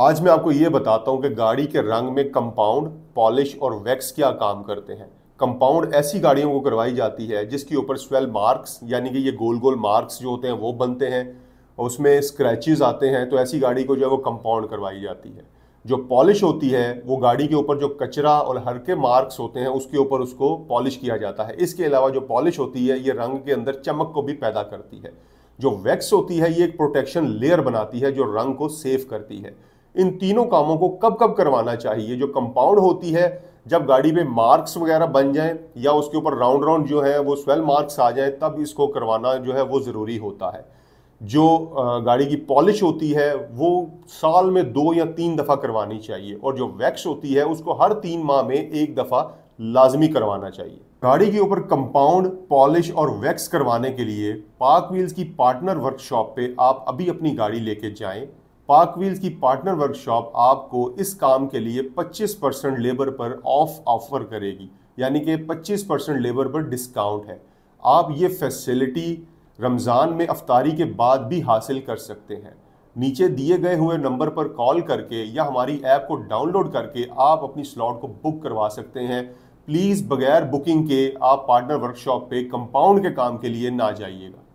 आज मैं आपको ये बताता हूँ कि गाड़ी के रंग में कंपाउंड पॉलिश और वैक्स क्या काम करते हैं कंपाउंड ऐसी गाड़ियों को करवाई जाती है जिसके ऊपर स्वेल मार्क्स यानी कि ये गोल गोल मार्क्स जो होते हैं वो बनते हैं और उसमें स्क्रैचेज आते हैं तो ऐसी गाड़ी को जो है वो कंपाउंड करवाई जाती है जो पॉलिश होती है वो गाड़ी के ऊपर जो कचरा और हल्के मार्क्स होते हैं उसके ऊपर उसको पॉलिश किया जाता है इसके अलावा जो पॉलिश होती है ये रंग के अंदर चमक को भी पैदा करती है जो वैक्स होती है ये एक प्रोटेक्शन लेयर बनाती है जो रंग को सेफ करती है इन तीनों कामों को कब कब करवाना चाहिए जो कंपाउंड होती है जब गाड़ी पे मार्क्स वगैरह बन जाएं या उसके ऊपर राउंड राउंड जो है वो स्वेल मार्क्स आ जाएं तब इसको करवाना जो है वो ज़रूरी होता है जो गाड़ी की पॉलिश होती है वो साल में दो या तीन दफ़ा करवानी चाहिए और जो वैक्स होती है उसको हर तीन माह में एक दफ़ा लाजमी करवाना चाहिए गाड़ी के ऊपर कंपाउंड पॉलिश और वैक्स करवाने के लिए पार्क व्हील्स की पार्टनर वर्कशॉप पे आप अभी अपनी गाड़ी लेके जाएं पार्क व्हील्स की पार्टनर वर्कशॉप आपको इस काम के लिए 25 परसेंट लेबर पर ऑफ ऑफर करेगी यानी कि 25 परसेंट लेबर पर डिस्काउंट है आप ये फैसिलिटी रमज़ान में अफ्तारी के बाद भी हासिल कर सकते हैं नीचे दिए गए हुए नंबर पर कॉल करके या हमारी ऐप को डाउनलोड करके आप अपनी स्लॉट को बुक करवा सकते हैं प्लीज़ बगैर बुकिंग के आप पार्टनर वर्कशॉप पे कंपाउंड के काम के लिए ना जाइएगा